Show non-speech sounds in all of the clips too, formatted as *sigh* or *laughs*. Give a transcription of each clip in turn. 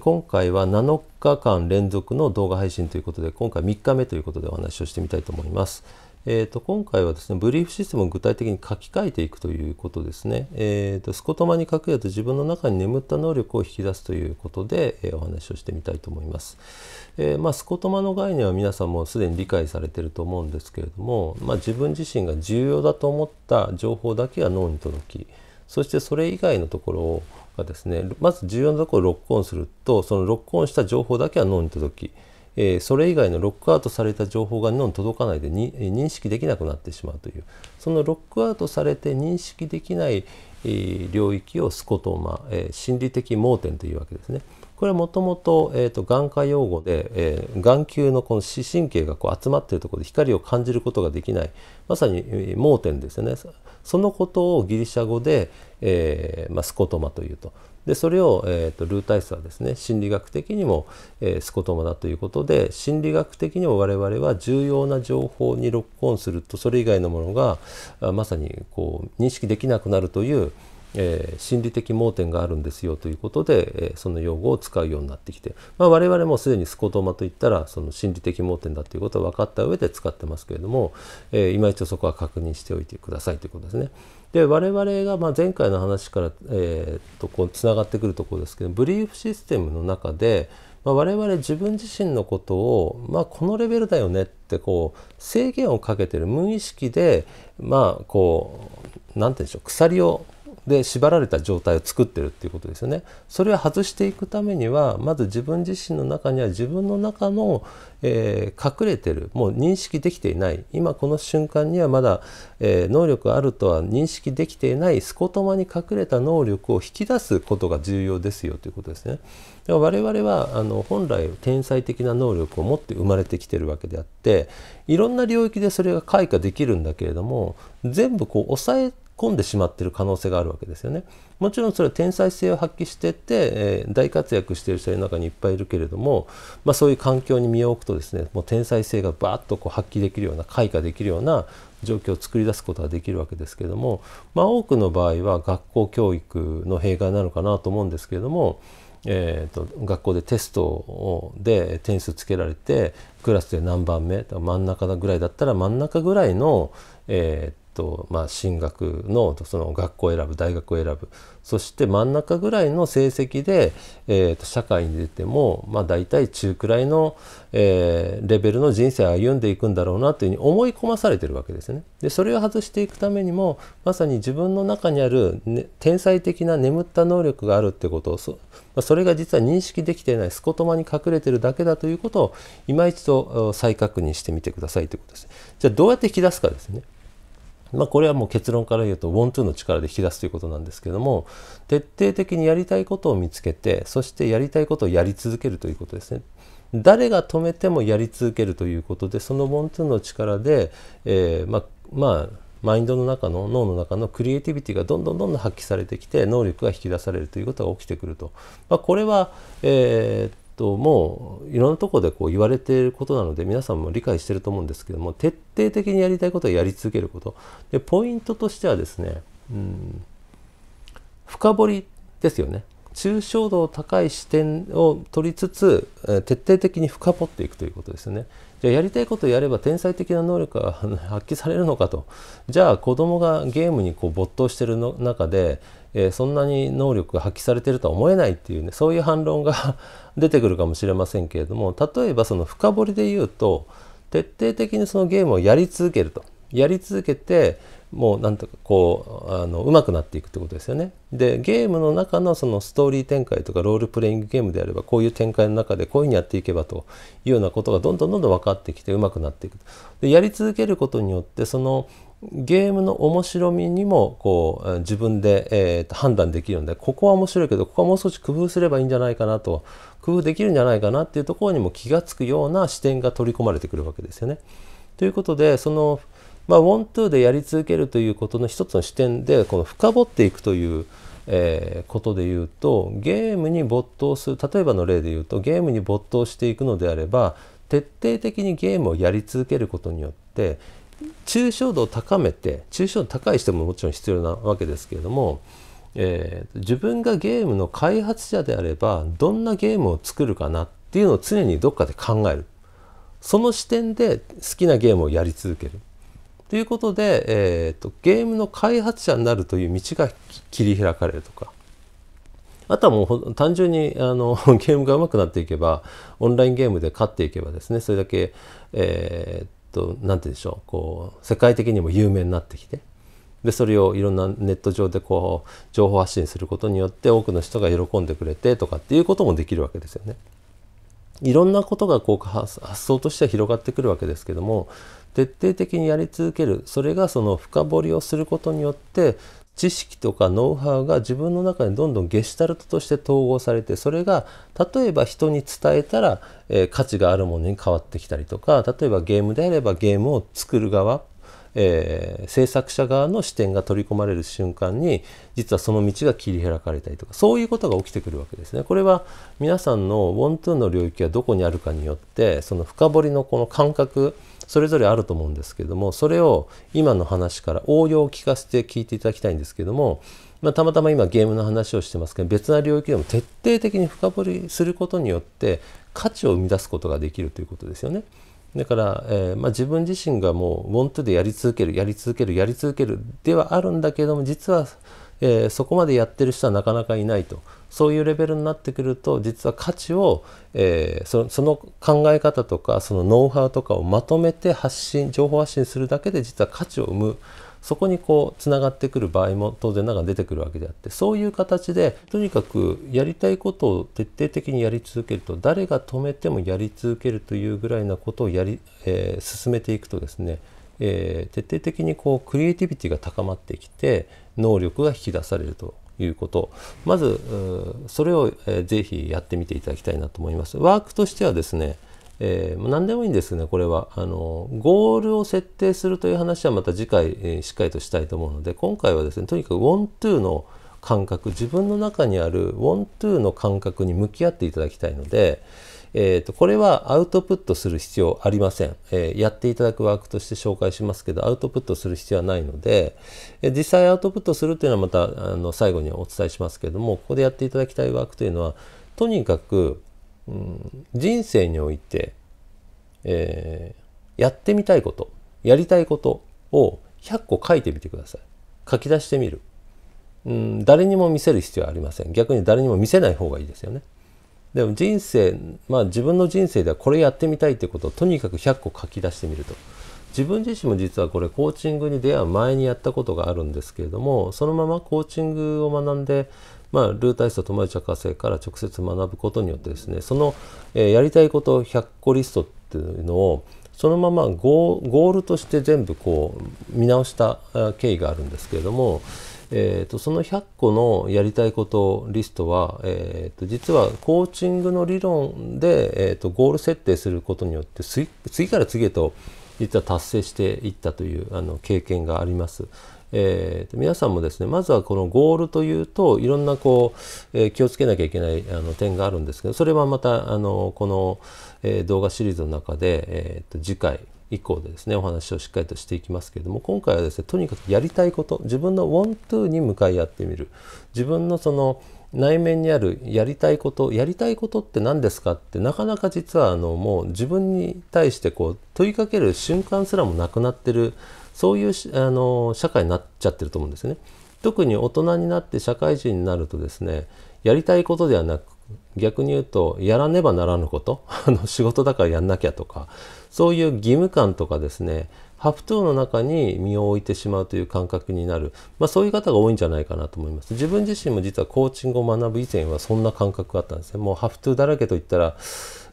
今回は7日間連続の動画配信ということで、今回3日目ということでお話をしてみたいと思います。えーと、今回はですね、ブリーフシステムを具体的に書き換えていくということですね。えーと、スコトマに書くやと自分の中に眠った能力を引き出すということで、えー、お話をしてみたいと思います。えー、まあ、スコトマの概念は皆さんもすでに理解されてると思うんですけれども、まあ、自分自身が重要だと思った情報だけが脳に届き、そしてそれ以外のところをがですねまず重要なところをロックオンするとそのロックオンした情報だけは脳に届き、えー、それ以外のロックアウトされた情報が脳に届かないでに認識できなくなってしまうというそのロックアウトされて認識できない、えー、領域をスコトーマ、えー、心理的盲点というわけですね。これはもともと,、えーと、と眼科用語で、えー、眼球のこの視神経がこう集まっているところで光を感じることができないまさに盲点ですよねそのことをギリシャ語で、えー、まあ、スコトマというと。でそれを、えーと、ルータイスはですね心理学的にも、えー、スコトマだということで心理学的にも我々は重要な情報にロックオンするとそれ以外のものがまさにこう認識できなくなるという、えー、心理的盲点があるんですよということで、えー、その用語を使うようになってきて、まあ、我々もすでにスコトマといったらその心理的盲点だということは分かった上で使ってますけれども、えー、今一度そこは確認しておいてくださいということですね。で我々がま前回の話から、えー、とこうつながってくるところですけどブリーフシステムの中で、まあ、我々自分自身のことを、まあ、このレベルだよねってこう制限をかけてる無意識でまあこう何て言うんでしょう鎖をで縛られた状態を作ってるっていうことですよね。それを外していくためにはまず自分自身の中には自分の中の、えー、隠れてるもう認識できていない今この瞬間にはまだ、えー、能力あるとは認識できていないスコトマに隠れた能力を引き出すことが重要ですよということですね。だから我々はあの本来天才的な能力を持って生まれてきてるわけであっていろんな領域でそれが開花できるんだけれども全部こう抑えて込んでしまってる可能性があるわけですよね。もちろんそれは天才性を発揮してて、えー、大活躍している人の中にいっぱいいるけれども、まあ、そういう環境に身を置くとですねもう天才性がバーッとこう発揮できるような開花できるような状況を作り出すことができるわけですけれども、まあ、多くの場合は学校教育の弊害なのかなと思うんですけれども。えーと、学校でテストで点数つけられてクラスで何番目真ん中ぐらいだったら真ん中ぐらいの、えー、とまあ、進学のその学校を選ぶ大学を選ぶそして真ん中ぐらいの成績で、えー、と社会に出ても、まあ、大体中くらいの、えー、レベルの人生を歩んでいくんだろうなというふうに思い込まされてるわけですね。でそれを外していくためにもまさに自分の中にある、ね、天才的な眠った能力があるってことをそ,、まあ、それが実は認識できていないスコトマに隠れてるだけだということを今一度再確認してみてくださいということです。じゃあどうやって引き出すかですね。まあ、これはもう結論から言うと、want to の力で引き出すということなんですけども、徹底的にやりたいことを見つけて、そしてやりたいことをやり続けるということですね。誰が止めてもやり続けるということで、その want to の力で、えー、ままあ、マインドの中の脳の中のクリエイティビティがどんどんどんどん発揮されてきて能力が引き出されるということが起きてくると、まあ、これは、えーともういろんなとこでこう言われていることなので皆さんも理解してると思うんですけども徹底的にやりたいことはやり続けることでポイントとしてはですね、うん、深掘りですよね抽象度の高い視点を取りつつ、え徹底的に深掘っていくということですよね。じゃあやりたいことをやれば天才的な能力が *laughs* 発揮されるのかとじゃあ子供がゲームにこう没頭してるの中でえー、そんなに能力が発揮されてるとは思えないっていうねそういう反論が *laughs* 出てくるかもしれませんけれども例えばその深掘りで言うと徹底的にそのゲームをやり続けるとやり続けてもうなんとかこうあの上手くなっていくってことですよね。でゲームの中のそのストーリー展開とかロールプレイングゲームであればこういう展開の中でこういうふうにやっていけばというようなことがどんどんどんどん分かってきて上手くなっていく。でやり続けることによってそのゲームの面白みにもこう自分で、えーと、判断できるのでここは面白いけどここはもう少し工夫すればいいんじゃないかなと工夫できるんじゃないかなっていうところにも気が付くような視点が取り込まれてくるわけですよね。ということでそのまあ、ワン・ゥーでやり続けるということの一つの視点でこの深掘っていくという、えー、ことで言うとゲームに没頭する例えばの例で言うとゲームに没頭していくのであれば徹底的にゲームをやり続けることによって抽象度を高めて抽象度高い人ももちろん必要なわけですけれども、えー、自分がゲームの開発者であればどんなゲームを作るかなっていうのを常にどっかで考えるその視点で好きなゲームをやり続けるということで、えーと、ゲームの開発者になるという道が切り開かれるとかあとはもう単純にあのゲームが上手くなっていけばオンラインゲームで勝っていけばですねそれだけ、えー、と何て言うんでしょうこう世界的にも有名になってきてでそれをいろんなネット上でこう情報発信することによって多くの人が喜んでくれてとかっていうこともできるわけですよね。いろんなことがこう発想としては広がってくるわけですけども徹底的にやり続けるそれがその深掘りをすることによって知識とかノウハウが自分の中にどんどんゲシュタルトとして統合されてそれが例えば人に伝えたら、えー、価値があるものに変わってきたりとか例えばゲームであればゲームを作る側、えー、制作者側の視点が取り込まれる瞬間に実はその道が切り開かれたりとかそういうことが起きてくるわけですね。これは皆さんのウォントゥーの領域がどこにあるかによってその深掘りのこの感覚それぞれあると思うんですけどもそれを今の話から応用を聞かせて聞いていただきたいんですけども、まあ、たまたま今ゲームの話をしてますけど別な領域でも徹底的に深掘りすることによって価値を生み出すことができるということですよね。だから、えー、まあ、自分自身がもう「want」でやり続けるやり続けるやり続けるではあるんだけども実はえー、そこまでやってる人はなかなかいないとそういうレベルになってくると実は価値を、えー、その考え方とかそのノウハウとかをまとめて発信情報発信するだけで実は価値を生むそこにこうつながってくる場合も当然ながら出てくるわけであってそういう形でとにかくやりたいことを徹底的にやり続けると誰が止めてもやり続けるというぐらいなことをやり、えー、進めていくとですね、えー、徹底的にこうクリエイティビティが高まってきて能力が引き出されるということまずそれを、えー、ぜひやってみていただきたいなと思いますワークとしてはですね、えー、何でもいいんですねこれはあのゴールを設定するという話はまた次回、えー、しっかりとしたいと思うので今回はですねとにかくントゥーの感覚自分の中にあるントゥーの感覚に向き合っていただきたいので、えーと、これはアウトプットする必要ありません、えー、やっていただくワークとして紹介しますけどアウトプットする必要はないので、え実際アウトプットするというのはまたあの最後にお伝えしますけどもここでやっていただきたいワークというのはとにかく、うん、人生において、えー、やってみたいことやりたいことを100個書いてみてください書き出してみる、うん、誰にも見せる必要はありません逆に誰にも見せない方がいいですよねでも人生、まあ、自分の人生ではこれやってみたいってことをとにかく100個書き出してみると自分自身も実はこれコーチングに出会う前にやったことがあるんですけれどもそのままコーチングを学んで、まあ、ルー体操と友達博士から直接学ぶことによってですねその、えー、やりたいこと100個リストっていうのをそのままゴールとして全部こう見直した経緯があるんですけれどもえーと、その100個のやりたいことリストは、えーと、実はコーチングの理論で、えーと、ゴール設定することによって次から次へと実は達成していったというあの経験があります。えーと、皆さんもですねまずはこのゴールというといろんなこう、えー、気をつけなきゃいけないあの点があるんですけどそれはまたあのこの、えー、動画シリーズの中で、えーと次回以降でですねお話をしっかりとしていきますけれども今回はですねとにかくやりたいこと自分の want に向かい合ってみる自分のその内面にあるやりたいことやりたいことって何ですかってなかなか実はあのもう自分に対してこう問いかける瞬間すらもなくなってるそういうあの社会になっちゃってると思うんですね。特に大人になって社会人になるとですねやりたいことではなく逆に言うとやらねばならぬことあの仕事だからやんなきゃとかそういう義務感とかですねハプトゥーの中に身を置いてしまうという感覚になる、まあ、そういう方が多いんじゃないかなと思います自分自身も実はコーチングを学ぶ以前はそんな感覚があったんですねもうハプトゥーだらけといったら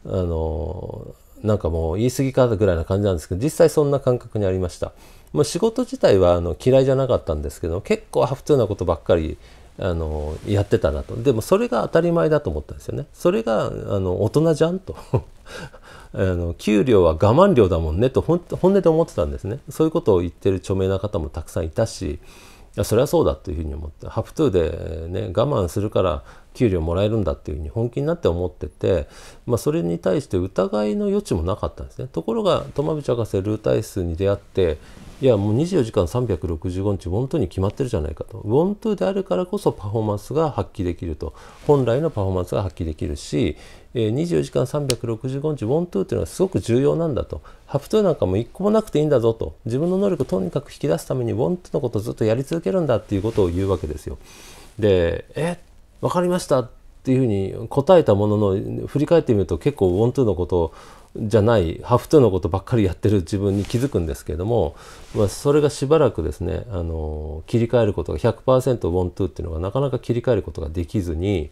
あのなんかもう言い過ぎかぐらいな感じなんですけど実際そんな感覚にありましたもう仕事自体はあの嫌いじゃなかったんですけど結構ハプトゥーなことばっかりあのやってたなとでもそれが当たり前だと思ったんですよねそれがあの大人じゃんとあの給料は我慢料だもんねと本音で思ってたんですねそういうことを言ってる著名な方もたくさんいたしいそれはそうだというふうに思ってハプトゥーで、ね、我慢するから給料もらえるんだっていうふうに本気になって思ってて、まあ、それに対して疑いの余地もなかったんですねところがトマブチ博士ルータ体数に出会っていやもう24時間365日 w a n t に決まってるじゃないかと w a n t であるからこそパフォーマンスが発揮できると本来のパフォーマンスが発揮できるし24時間365日 w a n t ーっていうのはすごく重要なんだとハプトゥーなんかも一個もなくていいんだぞと自分の能力とにかく引き出すために WANT のことをずっとやり続けるんだっていうことを言うわけですよでえ分かりましたっていうふうに答えたものの振り返ってみると結構 WANT のことをじゃないハフトゥーのことばっかりやってる自分に気づくんですけれども、まあ、それがしばらくですねあの切り替えることが100%ウォントゥーっていうのがなかなか切り替えることができずに、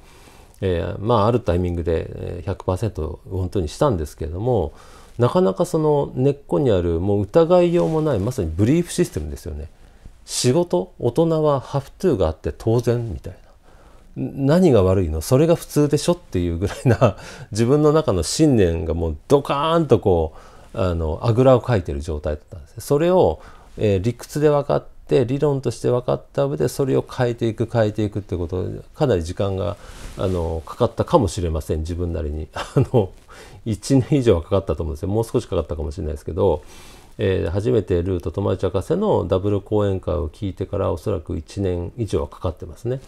えー、まああるタイミングで100%ウォントゥーにしたんですけれどもなかなかその根っこにあるもう疑いようもないまさにブリーフシステムですよね仕事大人はハフトゥーがあって当然みたいな何が悪いのそれが普通でしょっていうぐらいな *laughs* 自分の中の信念がもうドカーンとこうあのあぐらをかいてる状態だったんですそれを、えー、理屈で分かって理論として分かった上でそれを変えていく変えていくってことかなり時間があのかかったかもしれません自分なりに *laughs* あの1年以上はかかったと思うんですよもう少しかかったかもしれないですけど。えー、初めてルート友達博士のダブル講演会を聞いてからおそらく1年以上はかかってますね。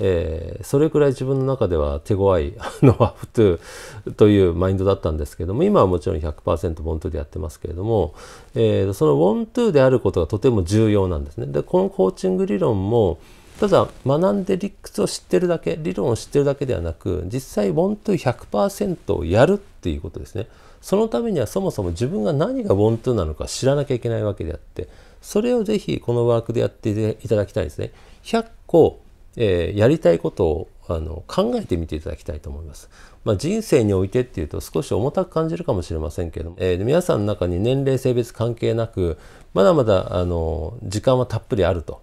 えー、それくらい自分の中では手強いあのアフトゥーというマインドだったんですけども今はもちろん100%ボントゥーでやってますけれども、えー、そのボントゥーであることがとても重要なんですね。でこのコーチング理論もただ学んで理屈を知ってるだけ理論を知ってるだけではなく実際ボントゥー100%をやるっていうことですね。そのためにはそもそも自分が何がボントゥーなのか知らなきゃいけないわけであってそれをぜひこのワークでやっていただきたいですね。100個えー、やりたいことをあの考えてみていただきたいと思います。まあ、人生においてっていうと少し重たく感じるかもしれませんけれども、えー、皆さんの中に年齢性別関係なくまだまだあの時間はたっぷりあると。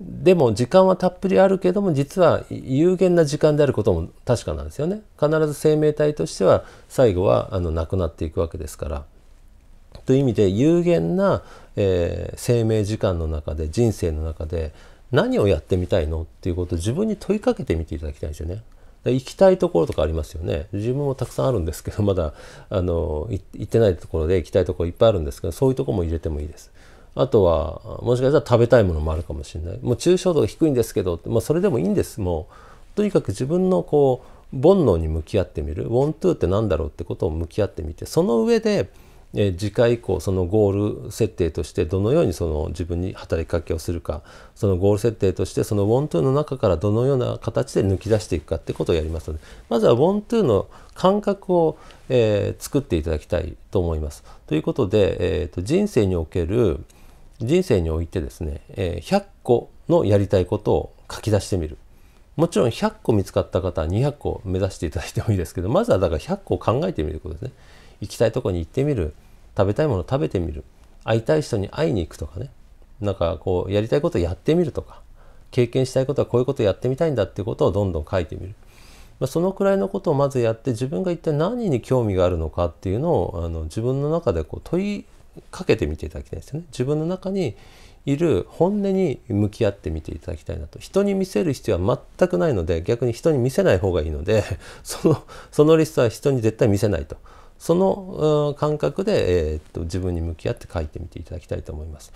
でも時間はたっぷりあるけども実は有限な時間であることも確かなんですよね。必ず生命体としては最後はあのなくなっていくわけですから。という意味で有限な、えー、生命時間の中で人生の中で何をやってみたいのっていうことを自分に問いかけてみていただきたいんですよね。行きたいところとかありますよね。自分もたくさんあるんですけど、まだ、あの、行ってないところで行きたいところいっぱいあるんですけど、そういうとこも入れてもいいです。あとは、もしかしたら食べたいものもあるかもしれない。もう抽象度が低いんですけど、まあ、それでもいいんです。もう、とにかく自分のこう、煩悩に向き合ってみる。want to って何だろうってことを向き合ってみて、その上で、え次回以降そのゴール設定としてどのようにその自分に働きかけをするかそのゴール設定としてその w ントゥーの中からどのような形で抜き出していくかってことをやりますのでまずは WANTO の感覚を、えー、作っていただきたいと思います。ということで、えーと、人生における人生においてですね、えー、100個のやりたいことを書き出してみる。もちろん100個見つかった方は200個目指していただいてもいいですけどまずはだから100個考えてみることですね。行きたいとこに行ってみる食べたいもの食べてみる会いたい人に会いに行くとかねなんかこうやりたいことやってみるとか経験したいことはこういうことやってみたいんだっていうことをどんどん書いてみる、まあ、そのくらいのことをまずやって自分が一体何に興味があるのかっていうのをあの自分の中でこう問いかけてみていただきたいですよね自分の中にいる本音に向き合ってみていただきたいなと人に見せる必要は全くないので逆に人に見せない方がいいので *laughs* そのそのリストは人に絶対見せないとその感覚で、えー、っと自分に向き合って書いてみていただきたいと思います。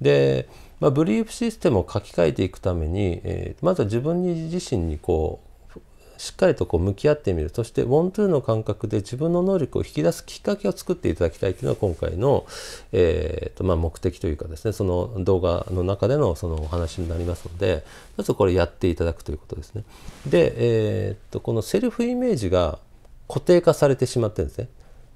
で、まあ、ブリーフシステムを書き換えていくために、えー、まずは自分に自身にこうしっかりとこう向き合ってみるそしてワントゥーの感覚で自分の能力を引き出すきっかけを作っていただきたいというのが今回の、えーとまあ、目的というかですねその動画の中でのそのお話になりますのでまずこれやっていただくということですね。で、えーと、とこのセルフイメージが固定化されてしまってるんですね。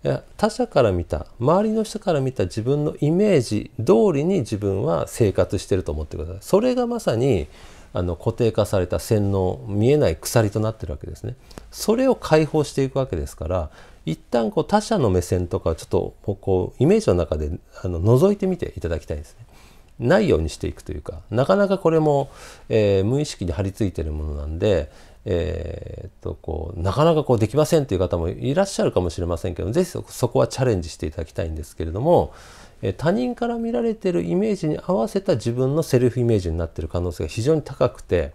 いや他者から見た周りの人から見た自分のイメージ通りに自分は生活してると思ってくださいそれがまさにあの固定化された洗脳見えない鎖となってるわけですねそれを解放していくわけですから一旦こう他者の目線とかちょっとこうイメージの中であの覗いてみていただきたいですねないようにしていくというかなかなかこれも、えー、無意識に張り付いてるものなんでえー、っとこうなかなかこうできませんという方もいらっしゃるかもしれませんけど是非そこはチャレンジしていただきたいんですけれども、えー、他人から見られてるイメージに合わせた自分のセルフイメージになってる可能性が非常に高くて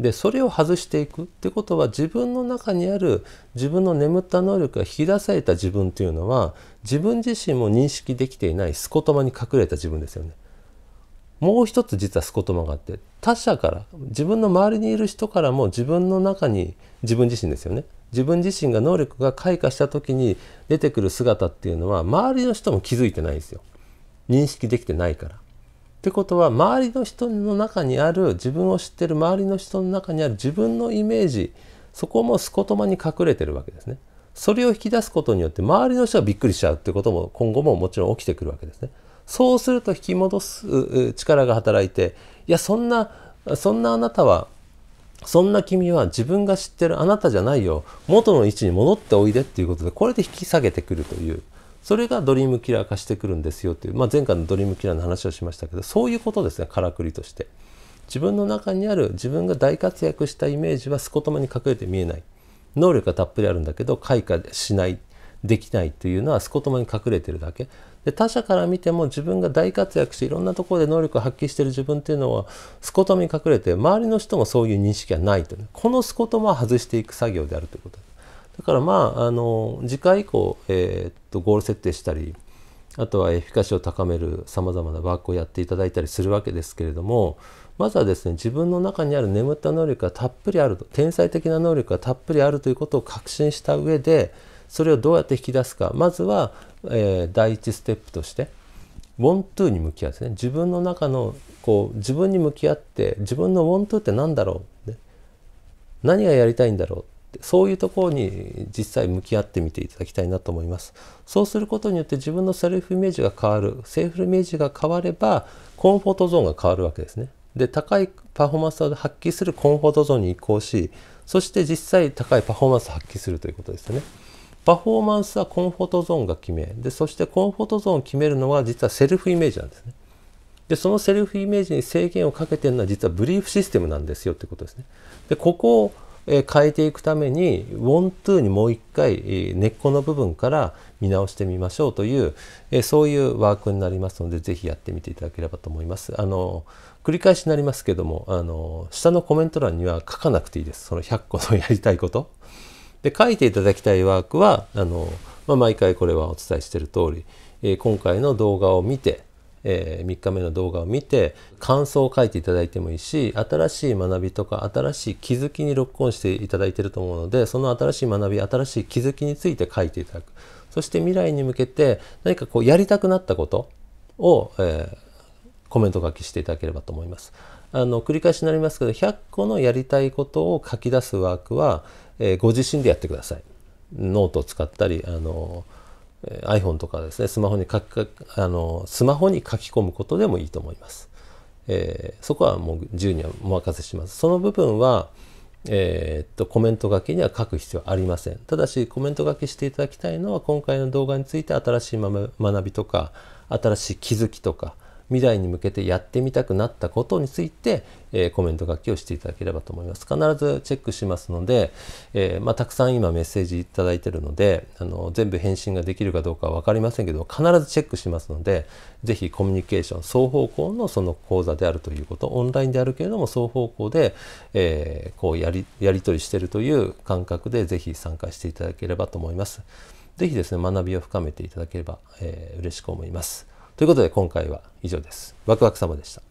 でそれを外していくってことは自分の中にある自分の眠った能力が引き出された自分というのは自分自身も認識できていないスコトマに隠れた自分ですよね。もう一つ実はすことまがあって他者から自分の周りにいる人からも自分の中に自分自身ですよね自分自身が能力が開花した時に出てくる姿っていうのは周りの人も気づいてないですよ認識できてないから。ってことは周りの人の中にある自分を知ってる周りの人の中にある自分のイメージそこもスコトマに隠れてるわけですね。それを引き出すことによって周りの人はびっくりしちゃうってことも今後ももちろん起きてくるわけですね。そうすると引き戻す力が働いていやそんなそんなあなたはそんな君は自分が知ってるあなたじゃないよ元の位置に戻っておいでっていうことでこれで引き下げてくるというそれがドリームキラー化してくるんですよという、まあ、前回のドリームキラーの話をしましたけどそういうことですねからくりとして自分の中にある自分が大活躍したイメージはすこまに隠れて見えない能力がたっぷりあるんだけど開花しないできないというのはすことまに隠れてるだけで他者から見ても自分が大活躍していろんなところで能力を発揮している自分っていうのはスコトに隠れて周りの人もそういう認識がないと、ね、このスコトも外していく作業であるということだからまああの次回以降、えー、っとゴール設定したりあとはエフィカシーを高めるさまざまなワークをやっていただいたりするわけですけれどもまずはですね自分の中にある眠った能力がたっぷりあると天才的な能力がたっぷりあるということを確信した上でそれをどうやって引き出すかまずはえー、第一ステップとして「want に向き合ですね自分の中のこう自分に向き合って自分の「want って何だろう、何がやりたいんだろうそういうところに実際向き合ってみていただきたいなと思います。そうすることによって自分のセルフイメージが変わる、セーフイメージが変われば、コンフォートゾーンが変わるわけですね。で、高いパフォーマンスを発揮するコンフォートゾーンに移行し、そして実際高いパフォーマンスを発揮するということですよね。パフォーマンスはコンフォートゾーンが決めでそしてコンフォートゾーンを決めるのは実はセルフイメージなんですねでそのセルフイメージに制限をかけてるのは実はブリーフシステムなんですよってことですねでここを変えていくためにォントゥーにもう一回根っこの部分から見直してみましょうというそういうワークになりますので是非やってみていただければと思いますあの繰り返しになりますけどもあの下のコメント欄には書かなくていいですその100個のやりたいことで書いていただきたいワークはあの、まあ、毎回これはお伝えしてる通り、えー、今回の動画を見て、えー、3日目の動画を見て感想を書いていただいてもいいし新しい学びとか新しい気づきにロックオンしていただいてると思うのでその新しい学び新しい気づきについて書いていただくそして未来に向けて何かこうやりたくなったことを、えー、コメント書きしていただければと思います。あの繰り返しになりますけど100個のやりたいことを書き出すワークはえー、ご自身でやってください。ノートを使ったり、あの iPhone とかですねスマホに書きあのスマホに書き込むことでもいいと思います。えー、そこはもう自由にはお任せします。その部分は、えー、っとコメント書きには書く必要ありません。ただしコメント書きしていただきたいのは今回の動画について新しい学びとか新しい気づきとか未来に向けてやってみたくなったことについて、えー、コメント書きをしていただければと思います。必ずチェックしますので、えー、まあ、たくさん今メッセージいただいてるのであの全部返信ができるかどうかは分かりませんけど必ずチェックしますので是非コミュニケーション双方向のその講座であるということオンラインであるけれども双方向で、えー、こうやりやり取りしてるという感覚で是非参加していただければと思います。是非ですね学びを深めていただければ、えー、嬉しく思います。ということで今回は以上です。ワクワク様でした。